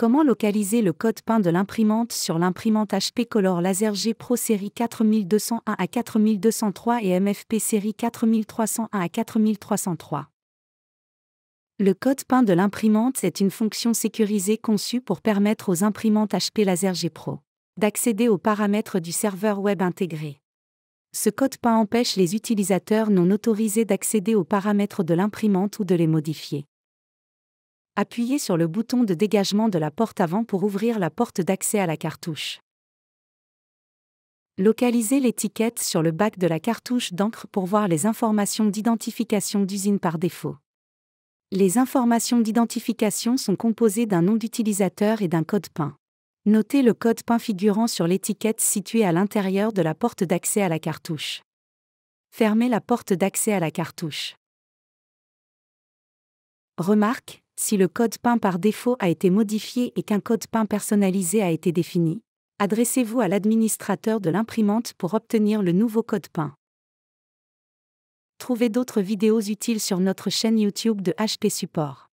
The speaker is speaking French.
Comment localiser le code PIN de l'imprimante sur l'imprimante HP Color Laser G Pro série 4201 à 4203 et MFP série 4301 à 4303 Le code PIN de l'imprimante est une fonction sécurisée conçue pour permettre aux imprimantes HP Laser G Pro d'accéder aux paramètres du serveur web intégré. Ce code PIN empêche les utilisateurs non autorisés d'accéder aux paramètres de l'imprimante ou de les modifier appuyez sur le bouton de dégagement de la porte avant pour ouvrir la porte d'accès à la cartouche. Localisez l'étiquette sur le bac de la cartouche d'encre pour voir les informations d'identification d'usine par défaut. Les informations d'identification sont composées d'un nom d'utilisateur et d'un code PIN. Notez le code PIN figurant sur l'étiquette située à l'intérieur de la porte d'accès à la cartouche. Fermez la porte d'accès à la cartouche. Remarque, si le code PIN par défaut a été modifié et qu'un code PIN personnalisé a été défini, adressez-vous à l'administrateur de l'imprimante pour obtenir le nouveau code PIN. Trouvez d'autres vidéos utiles sur notre chaîne YouTube de HP Support.